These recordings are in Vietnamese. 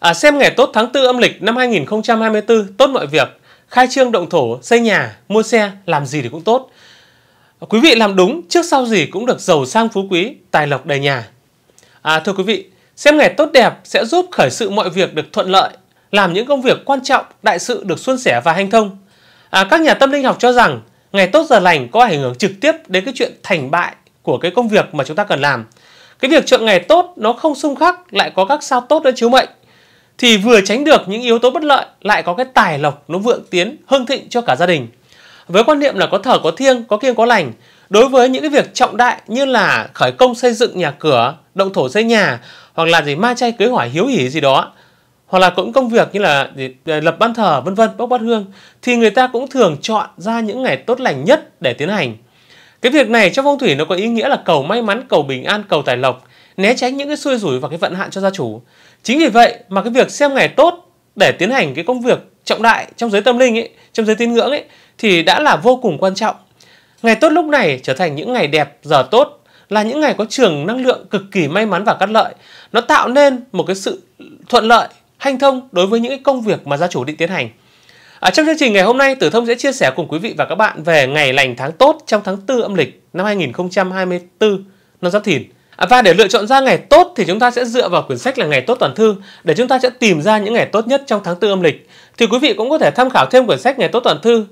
À, xem ngày tốt tháng 4 âm lịch năm 2024 tốt mọi việc, khai trương động thổ, xây nhà, mua xe, làm gì thì cũng tốt. Quý vị làm đúng, trước sau gì cũng được giàu sang phú quý, tài lộc đầy nhà. À, thưa quý vị, xem ngày tốt đẹp sẽ giúp khởi sự mọi việc được thuận lợi, làm những công việc quan trọng, đại sự được suôn sẻ và hanh thông. À, các nhà tâm linh học cho rằng ngày tốt giờ lành có ảnh hưởng trực tiếp đến cái chuyện thành bại của cái công việc mà chúng ta cần làm. Cái việc chọn ngày tốt nó không xung khắc lại có các sao tốt đã chiếu mệnh thì vừa tránh được những yếu tố bất lợi lại có cái tài lộc nó vượng tiến hưng thịnh cho cả gia đình với quan niệm là có thở có thiêng có kiêng có lành đối với những cái việc trọng đại như là khởi công xây dựng nhà cửa động thổ xây nhà hoặc là gì ma chay cưới hỏi hiếu hỉ gì đó hoặc là cũng công việc như là ờ, lập ban thờ vân vân bốc bát hương thì người ta cũng thường chọn ra những ngày tốt lành nhất để tiến hành cái việc này trong phong thủy nó có ý nghĩa là cầu may mắn cầu bình an cầu tài lộc né tránh những cái xui rủi và cái vận hạn cho gia chủ. Chính vì vậy mà cái việc xem ngày tốt để tiến hành cái công việc trọng đại trong giới tâm linh ấy, trong giới tín ngưỡng ấy thì đã là vô cùng quan trọng. Ngày tốt lúc này trở thành những ngày đẹp, giờ tốt là những ngày có trường năng lượng cực kỳ may mắn và cát lợi. Nó tạo nên một cái sự thuận lợi, hanh thông đối với những cái công việc mà gia chủ định tiến hành. Ở trong chương trình ngày hôm nay, Tử Thông sẽ chia sẻ cùng quý vị và các bạn về ngày lành tháng tốt trong tháng 4 âm lịch năm 2024 năm Giáp Thìn. À, và để lựa chọn ra ngày tốt thì chúng ta sẽ dựa vào quyển sách là ngày tốt toàn thư để chúng ta sẽ tìm ra những ngày tốt nhất trong tháng 4 âm lịch. Thì quý vị cũng có thể tham khảo thêm quyển sách ngày tốt toàn thư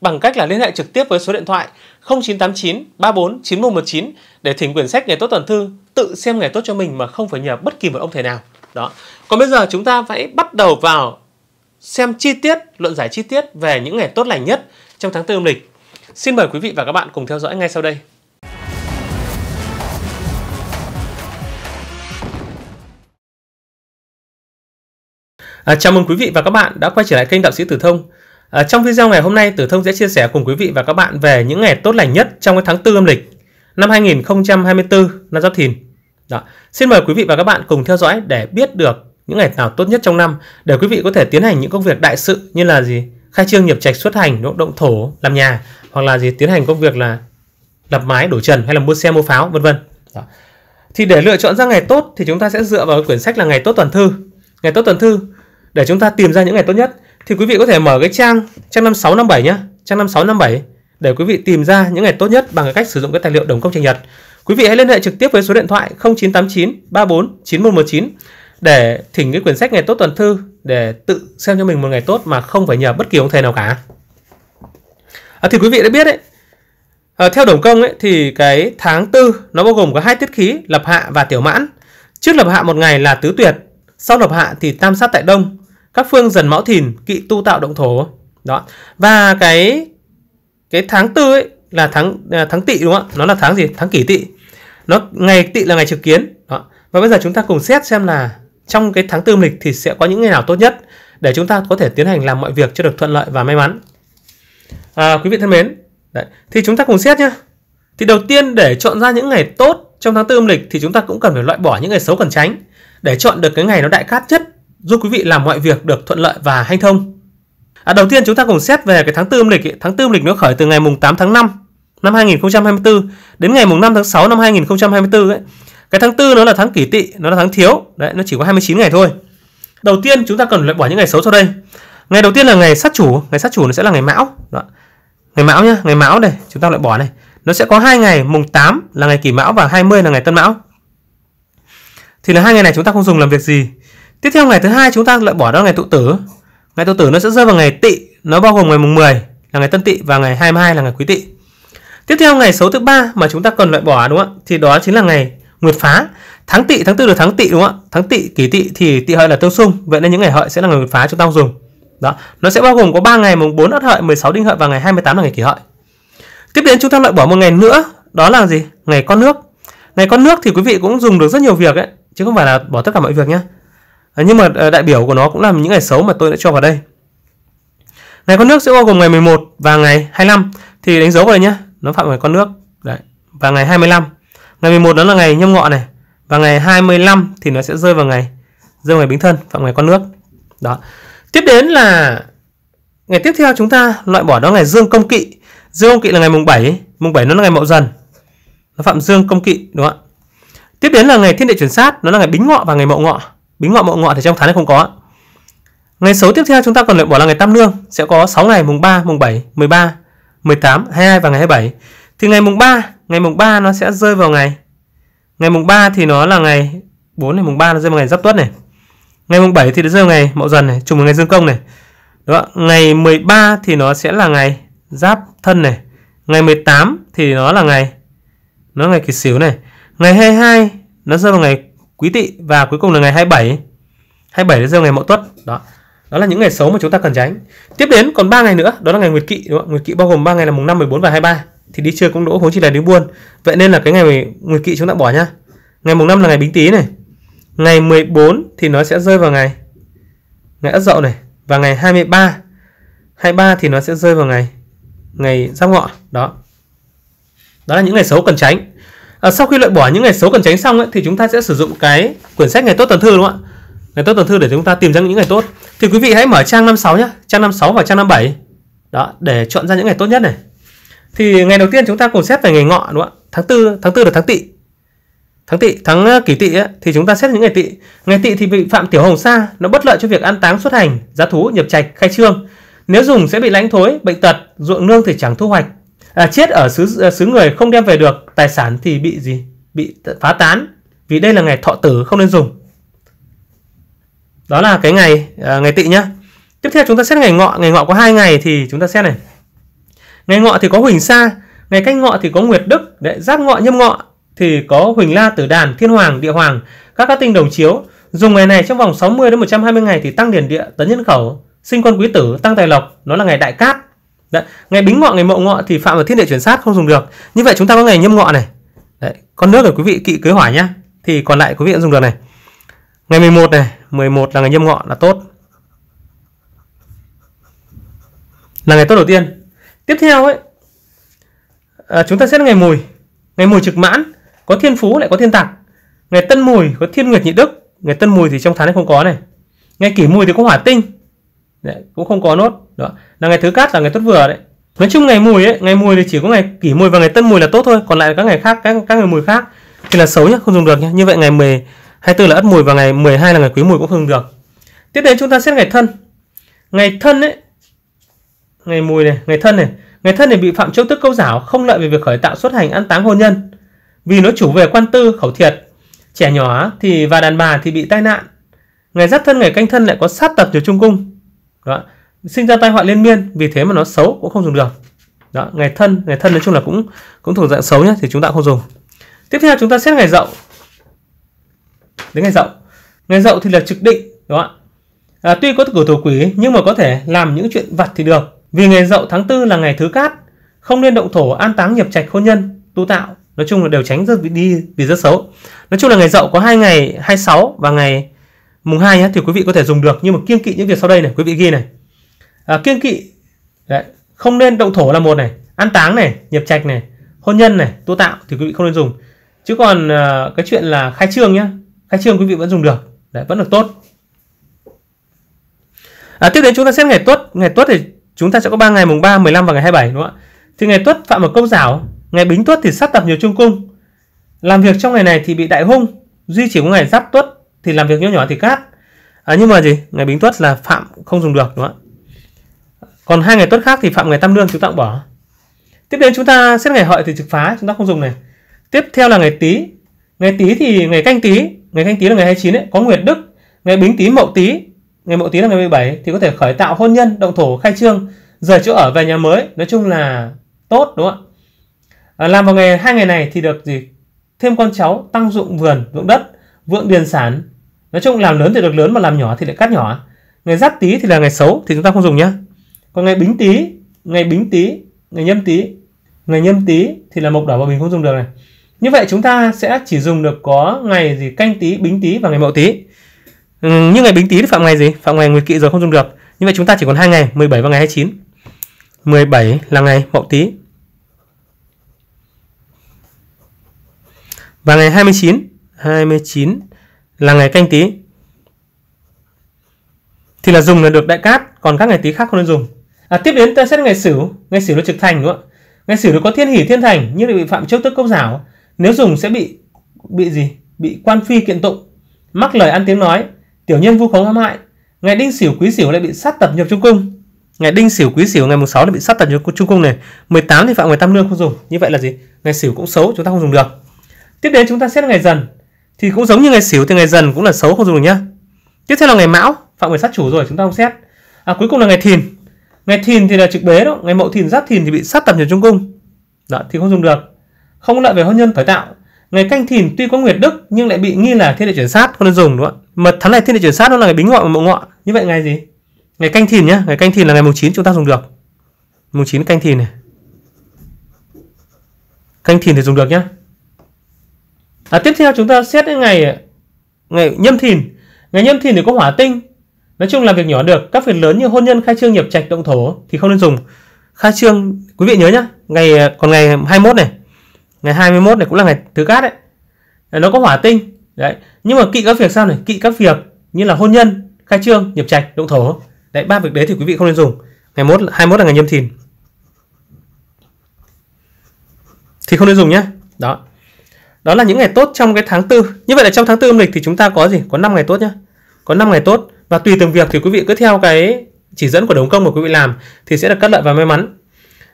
bằng cách là liên hệ trực tiếp với số điện thoại 0989 34 9119 để thỉnh quyển sách ngày tốt tuần thư tự xem ngày tốt cho mình mà không phải nhờ bất kỳ một ông thầy nào. Đó. Còn bây giờ chúng ta hãy bắt đầu vào xem chi tiết, luận giải chi tiết về những ngày tốt lành nhất trong tháng 4 âm lịch. Xin mời quý vị và các bạn cùng theo dõi ngay sau đây. À, chào mừng quý vị và các bạn đã quay trở lại kênh Đạo sĩ Tử Thông. À, trong video ngày hôm nay, Tử Thông sẽ chia sẻ cùng quý vị và các bạn về những ngày tốt lành nhất trong cái tháng 4 âm lịch năm 2024 năm Giáp Thìn. Đó. Xin mời quý vị và các bạn cùng theo dõi để biết được những ngày nào tốt nhất trong năm để quý vị có thể tiến hành những công việc đại sự như là gì khai trương nghiệp trạch xuất hành động, động thổ làm nhà hoặc là gì tiến hành công việc là lập mái đổ trần hay là mua xe mua pháo vân vân thì để lựa chọn ra ngày tốt thì chúng ta sẽ dựa vào quyển sách là ngày tốt toàn thư ngày tốt tuần thư để chúng ta tìm ra những ngày tốt nhất thì quý vị có thể mở cái trang trang 5657 nhé trang 5657 để quý vị tìm ra những ngày tốt nhất bằng cách sử dụng cái tài liệu đồng công trình nhật quý vị hãy liên hệ trực tiếp với số điện thoại 0989 34 9119 để thỉnh cái quyển sách ngày tốt tuần thư để tự xem cho mình một ngày tốt mà không phải nhờ bất kỳ ông thầy nào cả à, thì quý vị đã biết đấy à, theo đồng công ấy thì cái tháng tư nó bao gồm có hai tiết khí lập hạ và tiểu mãn trước lập hạ một ngày là tứ tuyệt sau lập hạ thì tam sát tại đông các phương dần mão thìn kỵ tu tạo động thổ đó và cái cái tháng tư ấy là tháng à, tháng tỵ đúng không ạ nó là tháng gì tháng kỷ tỵ nó ngày tỵ là ngày trực kiến đó và bây giờ chúng ta cùng xét xem là trong cái tháng tư lịch thì sẽ có những ngày nào tốt nhất để chúng ta có thể tiến hành làm mọi việc cho được thuận lợi và may mắn à, quý vị thân mến đấy. thì chúng ta cùng xét nhé thì đầu tiên để chọn ra những ngày tốt trong tháng tư âm lịch thì chúng ta cũng cần phải loại bỏ những ngày xấu cần tránh để chọn được cái ngày nó đại cát nhất giúp quý vị làm mọi việc được thuận lợi và hanh thông. À, đầu tiên chúng ta cùng xét về cái tháng tư âm lịch. Ấy. Tháng tư âm lịch nó khởi từ ngày mùng 8 tháng 5 năm 2024 đến ngày mùng 5 tháng 6 năm 2024 ấy. Cái tháng tư nó là tháng kỷ tỵ, nó là tháng thiếu, đấy nó chỉ có 29 ngày thôi. Đầu tiên chúng ta cần loại bỏ những ngày xấu sau đây. Ngày đầu tiên là ngày sát chủ, ngày sát chủ nó sẽ là ngày mão. Đó. Ngày mão nhá, ngày mão này chúng ta loại bỏ này. Nó sẽ có hai ngày, mùng 8 là ngày kỷ mão và 20 là ngày tân mão thì là hai ngày này chúng ta không dùng làm việc gì tiếp theo ngày thứ hai chúng ta lại bỏ đó ngày tụ tử ngày tụ tử nó sẽ rơi vào ngày tỵ nó bao gồm ngày mùng 10 là ngày tân tỵ và ngày 22 là ngày quý tỵ tiếp theo ngày số thứ ba mà chúng ta cần loại bỏ đúng không ạ thì đó chính là ngày nguyệt phá tháng tỵ tháng tư là tháng tỵ đúng không ạ tháng tỵ kỷ tỵ thì tỵ hợi là tương xung vậy nên những ngày hợi sẽ là ngày nguyệt phá chúng ta không dùng đó nó sẽ bao gồm có 3 ngày mùng 4 ất hợi 16 đinh hợi và ngày 28 là ngày kỷ hợi tiếp đến chúng ta loại bỏ một ngày nữa đó là gì ngày con nước ngày con nước thì quý vị cũng dùng được rất nhiều việc ấy chứ không phải là bỏ tất cả mọi việc nhé à, nhưng mà ờ, đại biểu của nó cũng là những ngày xấu mà tôi đã cho vào đây ngày con nước sẽ bao gồm ngày 11 và ngày 25 thì đánh dấu vào đây nhé nó phạm vào con nước đấy và ngày 25 ngày 11 đó là ngày nhâm ngọ này và ngày 25 thì nó sẽ rơi vào ngày rơi vào ngày bính thân phạm ngày con nước đó tiếp đến là ngày tiếp theo chúng ta loại bỏ đó ngày dương công kỵ dương công kỵ là ngày mùng 7 mùng 7 nó là ngày mậu dần nó phạm dương công kỵ đúng không ạ tiếp đến là ngày thiên địa chuyển sát nó là ngày bính ngọ và ngày mậu ngọ bính ngọ mậu ngọ thì trong tháng này không có ngày xấu tiếp theo chúng ta còn lại bỏ là ngày tam lương sẽ có 6 ngày mùng 3 mùng 7 13 18 22 và ngày 27 thì ngày mùng 3 ngày mùng 3 nó sẽ rơi vào ngày ngày mùng 3 thì nó là ngày 4 ngày mùng 3 nó rơi vào ngày giáp tuất này ngày mùng 7 thì nó rơi vào ngày mậu dần này trùng vào ngày dương công này đúng không ngày 13 thì nó sẽ là ngày giáp thân này ngày 18 thì nó là ngày nó là ngày kỷ sửu này ngày 22 nó rơi vào ngày quý tỵ và cuối cùng là ngày 27 27 nó rơi vào ngày mậu tuất đó đó là những ngày xấu mà chúng ta cần tránh tiếp đến còn 3 ngày nữa đó là ngày nguyệt kỵ đúng không? nguyệt kỵ bao gồm 3 ngày là mùng 5 14 và 23 thì đi chơi cũng đỗ huống chỉ là đi buôn vậy nên là cái ngày nguyệt kỵ chúng ta bỏ nhá ngày mùng 5 là ngày bính tý này ngày 14 thì nó sẽ rơi vào ngày ngày ất dậu này và ngày 23 23 thì nó sẽ rơi vào ngày ngày giáp ngọ đó đó là những ngày xấu cần tránh à, sau khi loại bỏ những ngày xấu cần tránh xong ấy, thì chúng ta sẽ sử dụng cái quyển sách ngày tốt tuần thư đúng không ạ ngày tốt tuần thư để chúng ta tìm ra những ngày tốt thì quý vị hãy mở trang 56 nhé trang 56 và trang 57 đó để chọn ra những ngày tốt nhất này thì ngày đầu tiên chúng ta cùng xét về ngày ngọ đúng không ạ tháng tư tháng tư là tháng tỵ tháng tỵ tháng ờ, kỷ tỵ thì chúng ta xét những ngày tỵ ngày tỵ thì bị phạm tiểu hồng sa nó bất lợi cho việc an táng xuất hành giá thú nhập trạch khai trương nếu dùng sẽ bị lãnh thối bệnh tật ruộng nương thì chẳng thu hoạch à, chết ở xứ ờ, xứ người không đem về được tài sản thì bị gì bị phá tán vì đây là ngày thọ tử không nên dùng đó là cái ngày à, ngày tị nhá tiếp theo chúng ta xét ngày ngọ ngày ngọ có hai ngày thì chúng ta xét này ngày ngọ thì có huỳnh sa ngày canh ngọ thì có nguyệt đức đấy giáp ngọ nhâm ngọ thì có huỳnh la tử đàn thiên hoàng địa hoàng các các tinh đồng chiếu dùng ngày này trong vòng 60 đến 120 ngày thì tăng điền địa tấn nhân khẩu sinh quân quý tử tăng tài lộc nó là ngày đại cát Đấy. Ngày bính ngọ, ngày mậu ngọ thì phạm vào thiên địa chuyển sát không dùng được. Như vậy chúng ta có ngày nhâm ngọ này. Đấy. Con nước rồi quý vị kỵ cưới hỏa nhá. Thì còn lại quý vị cũng dùng được này. Ngày 11 này, 11 là ngày nhâm ngọ là tốt. Là ngày tốt đầu tiên. Tiếp theo ấy, à, chúng ta xét ngày mùi. Ngày mùi trực mãn, có thiên phú lại có thiên tạc. Ngày tân mùi có thiên nguyệt nhị đức. Ngày tân mùi thì trong tháng này không có này. Ngày kỷ mùi thì có hỏa tinh. Đấy, cũng không có nốt. Đó là ngày thứ cát là ngày tốt vừa đấy nói chung ngày mùi ấy ngày mùi thì chỉ có ngày kỷ mùi và ngày tân mùi là tốt thôi còn lại các ngày khác các các ngày mùi khác thì là xấu nhá không dùng được nhá như vậy ngày 10 24 là ất mùi và ngày 12 là ngày quý mùi cũng không được tiếp đến chúng ta xét ngày thân ngày thân ấy ngày mùi này ngày thân này ngày thân này bị phạm châu tức câu giảo không lợi về việc khởi tạo xuất hành an táng hôn nhân vì nó chủ về quan tư khẩu thiệt trẻ nhỏ thì và đàn bà thì bị tai nạn ngày giáp thân ngày canh thân lại có sát tập từ trung cung đó sinh ra tai họa liên miên vì thế mà nó xấu cũng không dùng được đó ngày thân ngày thân nói chung là cũng cũng thuộc dạng xấu nhé thì chúng ta không dùng tiếp theo chúng ta xét ngày dậu đến ngày dậu ngày dậu thì là trực định đó à, tuy có cửa thổ quỷ nhưng mà có thể làm những chuyện vặt thì được vì ngày dậu tháng tư là ngày thứ cát không nên động thổ an táng nhập trạch hôn nhân tu tạo nói chung là đều tránh rất đi vì rất xấu nói chung là ngày dậu có hai ngày 26 và ngày mùng 2 nhé thì quý vị có thể dùng được nhưng mà kiêng kỵ những việc sau đây này quý vị ghi này à, kiêng kỵ Đấy. không nên động thổ là một này ăn táng này nhập trạch này hôn nhân này tu tạo thì quý vị không nên dùng chứ còn uh, cái chuyện là khai trương nhá khai trương quý vị vẫn dùng được Đấy, vẫn được tốt à, tiếp đến chúng ta xét ngày tuất ngày tuất thì chúng ta sẽ có 3 ngày mùng 3, 15 và ngày 27 đúng không ạ thì ngày tuất phạm một công giảo ngày bính tuất thì sát tập nhiều trung cung làm việc trong ngày này thì bị đại hung duy chỉ có ngày giáp tuất thì làm việc nhỏ nhỏ thì cát à, nhưng mà gì ngày bính tuất là phạm không dùng được đúng không ạ còn hai ngày tốt khác thì phạm ngày tam lương chúng ta cũng bỏ tiếp đến chúng ta xét ngày hợi thì trực phá chúng ta không dùng này tiếp theo là ngày tý ngày tý thì ngày canh tý ngày canh tý là ngày 29 ấy, có nguyệt đức ngày bính tý mậu tý ngày mậu tý là ngày 17 thì có thể khởi tạo hôn nhân động thổ khai trương rời chỗ ở về nhà mới nói chung là tốt đúng không ạ à, làm vào ngày hai ngày này thì được gì thêm con cháu tăng dụng vườn dụng đất vượng điền sản nói chung làm lớn thì được lớn mà làm nhỏ thì lại cắt nhỏ ngày giáp tý thì là ngày xấu thì chúng ta không dùng nhé còn ngày bính tý ngày bính tý ngày nhâm tý ngày nhâm tý thì là mộc đỏ và bình không dùng được này như vậy chúng ta sẽ chỉ dùng được có ngày gì canh tý bính tý và ngày mậu tý ừ, như ngày bính tý thì phạm ngày gì phạm ngày nguyệt kỵ rồi không dùng được như vậy chúng ta chỉ còn hai ngày 17 và ngày 29 17 là ngày mậu tý và ngày 29 29 là ngày canh tý thì là dùng là được đại cát còn các ngày tý khác không nên dùng à, tiếp đến ta xét ngày sửu ngày sửu nó trực thành đúng không ngày sửu nó có thiên hỷ thiên thành nhưng lại bị phạm trước tức cốc giảo nếu dùng sẽ bị bị gì bị quan phi kiện tụng mắc lời ăn tiếng nói tiểu nhân vu khống hãm hại ngày đinh sửu quý sửu lại bị sát tập nhập trung cung ngày đinh sửu quý sửu ngày mùng 6 lại bị sát tập nhập trung cung này 18 thì phạm ngày tam lương không dùng như vậy là gì ngày sửu cũng xấu chúng ta không dùng được tiếp đến chúng ta xét ngày dần thì cũng giống như ngày sửu thì ngày dần cũng là xấu không dùng được nhá tiếp theo là ngày mão phạm ngày sát chủ rồi chúng ta không xét à, cuối cùng là ngày thìn ngày thìn thì là trực bế đó ngày mậu thìn giáp thìn thì bị sát tập nhập trung cung đó, dạ, thì không dùng được không lợi về hôn nhân phải tạo ngày canh thìn tuy có nguyệt đức nhưng lại bị nghi là thiên địa chuyển sát không nên dùng đúng không mà tháng này thiên địa chuyển sát nó là ngày bính ngọ và mậu ngọ như vậy ngày gì ngày canh thìn nhá ngày canh thìn là ngày mùng chín chúng ta dùng được mùng chín canh thìn này canh thìn thì dùng được nhá à, tiếp theo chúng ta xét đến ngày ngày nhâm thìn ngày nhâm thìn thì có hỏa tinh Nói chung là việc nhỏ được, các việc lớn như hôn nhân khai trương nhập trạch động thổ thì không nên dùng. Khai trương quý vị nhớ nhá, ngày à, còn ngày 21 này. Ngày 21 này cũng là ngày thứ cát đấy. Nó có hỏa tinh. Đấy, nhưng mà kỵ các việc sao này? Kỵ các việc như là hôn nhân, khai trương, nhập trạch, động thổ. Đấy, ba việc đấy thì quý vị không nên dùng. Ngày 1 21 là ngày nhâm thìn. Thì không nên dùng nhé. Đó. Đó là những ngày tốt trong cái tháng tư Như vậy là trong tháng tư âm lịch thì chúng ta có gì? Có 5 ngày tốt nhá. Có 5 ngày tốt và tùy từng việc thì quý vị cứ theo cái chỉ dẫn của đồng công mà quý vị làm thì sẽ được cắt lợi và may mắn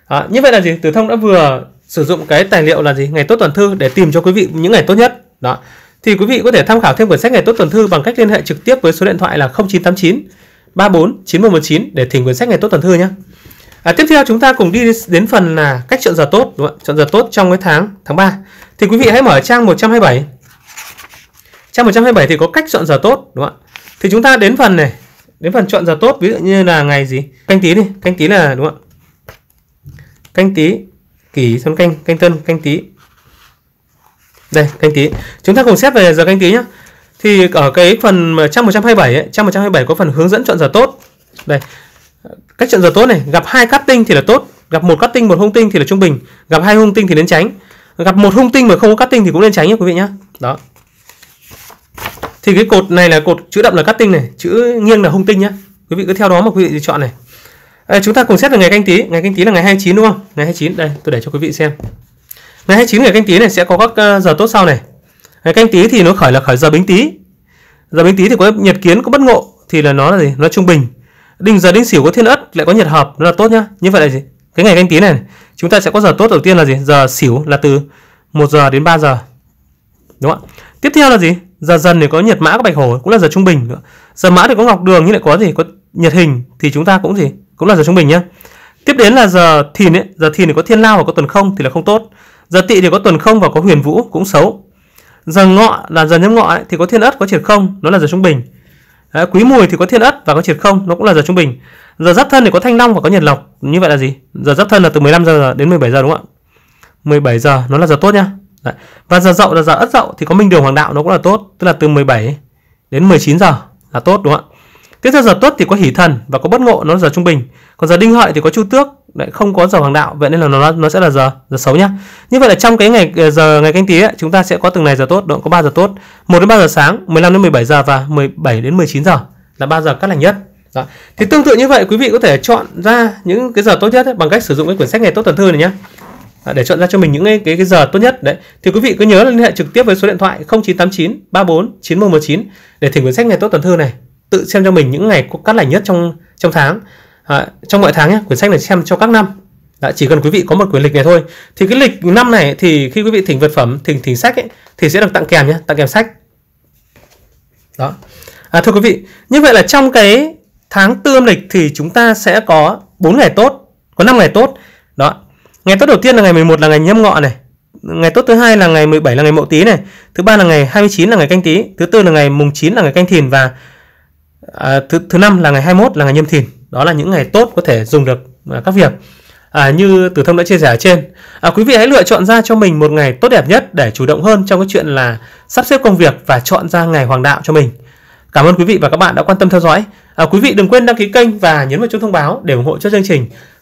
à, như vậy là gì tử thông đã vừa sử dụng cái tài liệu là gì ngày tốt tuần thư để tìm cho quý vị những ngày tốt nhất đó thì quý vị có thể tham khảo thêm quyển sách ngày tốt tuần thư bằng cách liên hệ trực tiếp với số điện thoại là 0989 34 9119 để thỉnh quyển sách ngày tốt tuần thư nhé À, tiếp theo chúng ta cùng đi đến phần là cách chọn giờ tốt đúng không? chọn giờ tốt trong cái tháng tháng 3 thì quý vị hãy mở trang 127 trang 127 thì có cách chọn giờ tốt đúng không ạ thì chúng ta đến phần này đến phần chọn giờ tốt ví dụ như là ngày gì canh tí đi canh tí là đúng không ạ canh tí kỷ xuân canh canh tân canh tí đây canh tí chúng ta cùng xét về giờ canh tí nhé thì ở cái phần một trăm trăm hai bảy trang 127 ấy, trang bảy có phần hướng dẫn chọn giờ tốt đây cách chọn giờ tốt này gặp hai cắt tinh thì là tốt gặp một cắt tinh một hung tinh thì là trung bình gặp hai hung tinh thì nên tránh gặp một hung tinh mà không có cắt tinh thì cũng nên tránh nhé quý vị nhé đó thì cái cột này là cột chữ đậm là cắt tinh này chữ nghiêng là hung tinh nhá quý vị cứ theo đó mà quý vị chọn này à, chúng ta cùng xét về ngày canh tí ngày canh tí là ngày 29 đúng không ngày 29 đây tôi để cho quý vị xem ngày 29 ngày canh tí này sẽ có các à, giờ tốt sau này ngày canh tí thì nó khởi là khởi giờ bính tí giờ bính tí thì có nhật kiến có bất ngộ thì là nó là gì nó trung bình đinh giờ đinh sửu có thiên ất lại có nhật hợp nó là tốt nhá như vậy là gì cái ngày canh tí này chúng ta sẽ có giờ tốt đầu tiên là gì giờ sửu là từ 1 giờ đến 3 giờ đúng không ạ tiếp theo là gì giờ dần thì có nhiệt mã có bạch hổ cũng là giờ trung bình nữa giờ mã thì có ngọc đường nhưng lại có gì có nhiệt hình thì chúng ta cũng gì cũng là giờ trung bình nhé tiếp đến là giờ thìn ấy giờ thìn thì có thiên lao và có tuần không thì là không tốt giờ tỵ thì có tuần không và có huyền vũ cũng xấu giờ ngọ là giờ nhâm ngọ ấy, thì có thiên ất có triệt không nó là giờ trung bình Đấy, quý mùi thì có thiên ất và có triệt không nó cũng là giờ trung bình giờ giáp thân thì có thanh long và có nhiệt lộc như vậy là gì giờ giáp thân là từ 15 giờ đến 17 giờ đúng không ạ 17 giờ nó là giờ tốt nhá Đấy. Và giờ dậu là giờ ất dậu thì có minh đường hoàng đạo nó cũng là tốt, tức là từ 17 đến 19 giờ là tốt đúng không ạ? Tiếp theo giờ tuất thì có hỷ thần và có bất ngộ nó là giờ trung bình. Còn giờ đinh hợi thì có chu tước, lại không có giờ hoàng đạo, vậy nên là nó nó sẽ là giờ giờ xấu nhá. Như vậy là trong cái ngày ờ, giờ ngày canh tí ấy, chúng ta sẽ có từng này giờ tốt, độ có 3 giờ tốt, 1 đến 3 giờ sáng, 15 đến 17 giờ và 17 đến 19 giờ là 3 giờ cắt lành nhất. Đó. Thì tương tự như vậy quý vị có thể chọn ra những cái giờ tốt nhất ấy, bằng cách sử dụng cái quyển sách ngày tốt tuần thư này nhé. À, để chọn ra cho mình những cái cái, giờ tốt nhất đấy thì quý vị cứ nhớ là liên hệ trực tiếp với số điện thoại 0989 34 9119 để thỉnh quyển sách ngày tốt tuần thư này tự xem cho mình những ngày có cắt lành nhất trong trong tháng à, trong mọi tháng nhé quyển sách này xem cho các năm Đã, chỉ cần quý vị có một quyển lịch này thôi thì cái lịch năm này thì khi quý vị thỉnh vật phẩm thỉnh thỉnh sách ấy, thì sẽ được tặng kèm nhé tặng kèm sách đó à, thưa quý vị như vậy là trong cái tháng tư âm lịch thì chúng ta sẽ có 4 ngày tốt có 5 ngày tốt đó Ngày tốt đầu tiên là ngày 11 là ngày nhâm ngọ này. Ngày tốt thứ hai là ngày 17 là ngày mậu tý này. Thứ ba là ngày 29 là ngày canh tý. Thứ tư là ngày mùng 9 là ngày canh thìn và à, thứ thứ năm là ngày 21 là ngày nhâm thìn. Đó là những ngày tốt có thể dùng được à, các việc. À, như Tử Thông đã chia sẻ ở trên. À, quý vị hãy lựa chọn ra cho mình một ngày tốt đẹp nhất để chủ động hơn trong cái chuyện là sắp xếp công việc và chọn ra ngày hoàng đạo cho mình. Cảm ơn quý vị và các bạn đã quan tâm theo dõi. À, quý vị đừng quên đăng ký kênh và nhấn vào chuông thông báo để ủng hộ cho chương trình.